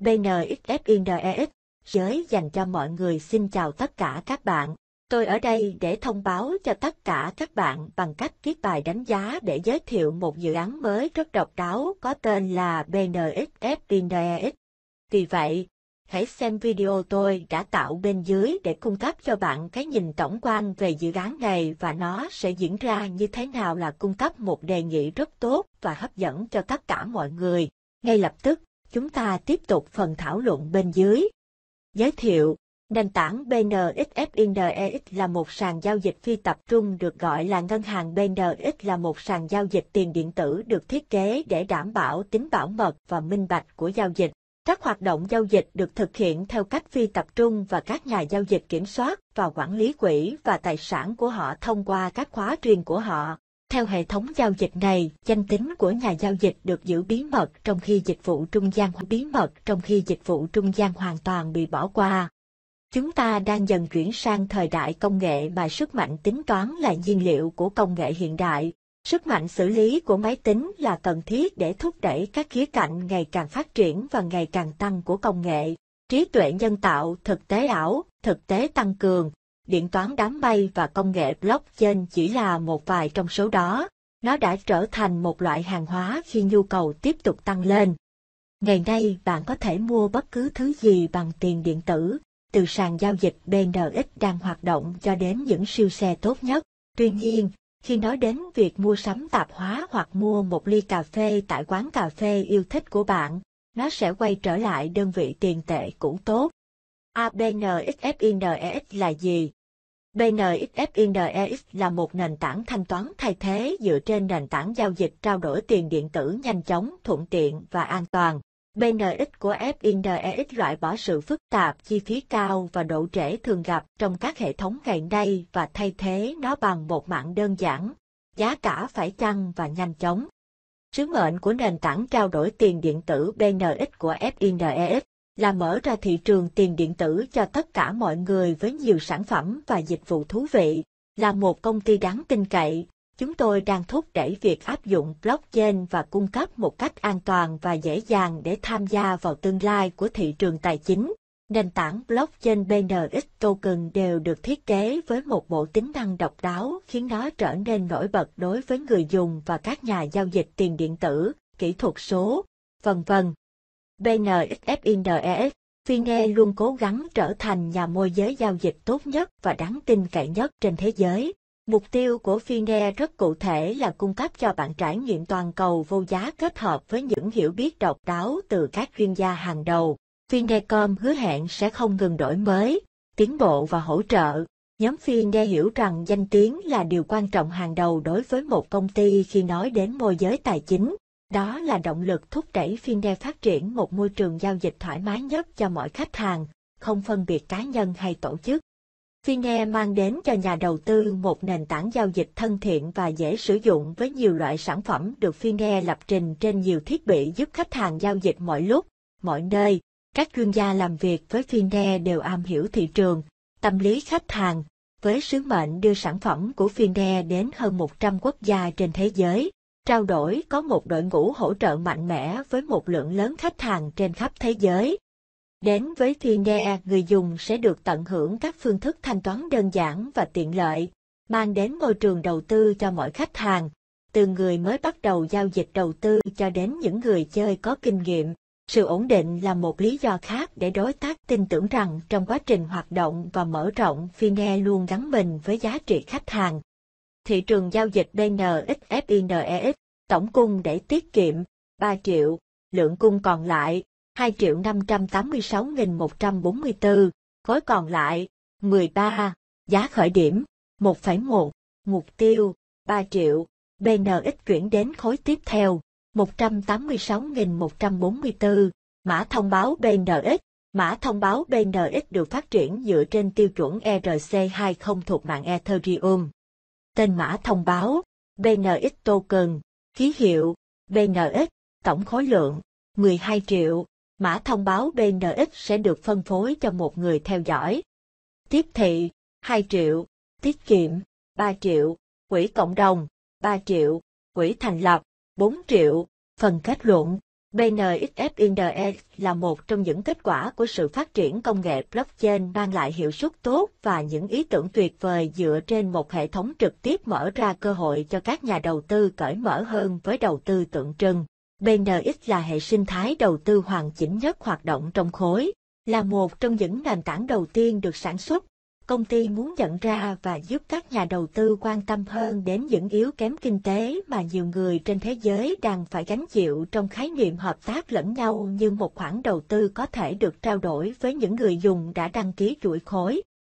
BNXFINDEX, e giới dành cho mọi người xin chào tất cả các bạn. Tôi ở đây để thông báo cho tất cả các bạn bằng cách viết bài đánh giá để giới thiệu một dự án mới rất độc đáo có tên là BNXFINDEX. E Vì vậy, hãy xem video tôi đã tạo bên dưới để cung cấp cho bạn cái nhìn tổng quan về dự án này và nó sẽ diễn ra như thế nào là cung cấp một đề nghị rất tốt và hấp dẫn cho tất cả mọi người. Ngay lập tức, Chúng ta tiếp tục phần thảo luận bên dưới. Giới thiệu Nền tảng BNXFNEX e là một sàn giao dịch phi tập trung được gọi là ngân hàng BNX là một sàn giao dịch tiền điện tử được thiết kế để đảm bảo tính bảo mật và minh bạch của giao dịch. Các hoạt động giao dịch được thực hiện theo cách phi tập trung và các nhà giao dịch kiểm soát và quản lý quỹ và tài sản của họ thông qua các khóa truyền của họ. Theo hệ thống giao dịch này, danh tính của nhà giao dịch được giữ bí mật trong khi dịch vụ trung gian bí mật trong khi dịch vụ trung gian hoàn toàn bị bỏ qua. Chúng ta đang dần chuyển sang thời đại công nghệ mà sức mạnh tính toán là nhiên liệu của công nghệ hiện đại. Sức mạnh xử lý của máy tính là cần thiết để thúc đẩy các khía cạnh ngày càng phát triển và ngày càng tăng của công nghệ. Trí tuệ nhân tạo, thực tế ảo, thực tế tăng cường, điện toán đám mây và công nghệ blockchain chỉ là một vài trong số đó. Nó đã trở thành một loại hàng hóa khi nhu cầu tiếp tục tăng lên. Ngày nay bạn có thể mua bất cứ thứ gì bằng tiền điện tử, từ sàn giao dịch BNX đang hoạt động cho đến những siêu xe tốt nhất. Tuy nhiên, khi nói đến việc mua sắm tạp hóa hoặc mua một ly cà phê tại quán cà phê yêu thích của bạn, nó sẽ quay trở lại đơn vị tiền tệ cũ tốt. ABNXFINEX e, là gì? BNXFINEX e, là một nền tảng thanh toán thay thế dựa trên nền tảng giao dịch trao đổi tiền điện tử nhanh chóng, thuận tiện và an toàn. BNX của FINEX loại bỏ sự phức tạp, chi phí cao và độ trễ thường gặp trong các hệ thống ngày nay và thay thế nó bằng một mạng đơn giản, giá cả phải chăng và nhanh chóng. Sứ mệnh của nền tảng trao đổi tiền điện tử BNX của FINEX là mở ra thị trường tiền điện tử cho tất cả mọi người với nhiều sản phẩm và dịch vụ thú vị. Là một công ty đáng tin cậy, chúng tôi đang thúc đẩy việc áp dụng blockchain và cung cấp một cách an toàn và dễ dàng để tham gia vào tương lai của thị trường tài chính. Nền tảng blockchain BNX token đều được thiết kế với một bộ tính năng độc đáo khiến nó trở nên nổi bật đối với người dùng và các nhà giao dịch tiền điện tử, kỹ thuật số, vân vân. BNXFINDEX, Fine luôn cố gắng trở thành nhà môi giới giao dịch tốt nhất và đáng tin cậy nhất trên thế giới. Mục tiêu của Fine rất cụ thể là cung cấp cho bạn trải nghiệm toàn cầu vô giá kết hợp với những hiểu biết độc đáo từ các chuyên gia hàng đầu. Finecom hứa hẹn sẽ không ngừng đổi mới, tiến bộ và hỗ trợ. Nhóm Fine hiểu rằng danh tiếng là điều quan trọng hàng đầu đối với một công ty khi nói đến môi giới tài chính. Đó là động lực thúc đẩy Finde phát triển một môi trường giao dịch thoải mái nhất cho mọi khách hàng, không phân biệt cá nhân hay tổ chức. Finde mang đến cho nhà đầu tư một nền tảng giao dịch thân thiện và dễ sử dụng với nhiều loại sản phẩm được Finde lập trình trên nhiều thiết bị giúp khách hàng giao dịch mọi lúc, mọi nơi. Các chuyên gia làm việc với Finde đều am hiểu thị trường, tâm lý khách hàng, với sứ mệnh đưa sản phẩm của Finde đến hơn 100 quốc gia trên thế giới trao đổi có một đội ngũ hỗ trợ mạnh mẽ với một lượng lớn khách hàng trên khắp thế giới. Đến với Finnair, người dùng sẽ được tận hưởng các phương thức thanh toán đơn giản và tiện lợi, mang đến môi trường đầu tư cho mọi khách hàng, từ người mới bắt đầu giao dịch đầu tư cho đến những người chơi có kinh nghiệm. Sự ổn định là một lý do khác để đối tác tin tưởng rằng trong quá trình hoạt động và mở rộng, Finnair luôn gắn mình với giá trị khách hàng thị trường giao dịch BNXFINEX, e tổng cung để tiết kiệm, 3 triệu, lượng cung còn lại, 2 triệu 586.144, khối còn lại, 13, giá khởi điểm, 1,1, mục tiêu, 3 triệu, BNX chuyển đến khối tiếp theo, 186.144, mã thông báo BNX, mã thông báo BNX được phát triển dựa trên tiêu chuẩn ERC20 thuộc mạng Ethereum. Tên mã thông báo, BNX token, ký hiệu, BNX, tổng khối lượng, 12 triệu. Mã thông báo BNX sẽ được phân phối cho một người theo dõi. Tiếp thị, 2 triệu. Tiết kiệm, 3 triệu. Quỹ cộng đồng, 3 triệu. Quỹ thành lập, 4 triệu. Phần kết luận BNXFINDS e là một trong những kết quả của sự phát triển công nghệ blockchain mang lại hiệu suất tốt và những ý tưởng tuyệt vời dựa trên một hệ thống trực tiếp mở ra cơ hội cho các nhà đầu tư cởi mở hơn với đầu tư tượng trưng. BNX là hệ sinh thái đầu tư hoàn chỉnh nhất hoạt động trong khối, là một trong những nền tảng đầu tiên được sản xuất công ty muốn nhận ra và giúp các nhà đầu tư quan tâm hơn đến những yếu kém kinh tế mà nhiều người trên thế giới đang phải gánh chịu trong khái niệm hợp tác lẫn nhau như một khoản đầu tư có thể được trao đổi với những người dùng đã đăng ký chuỗi khối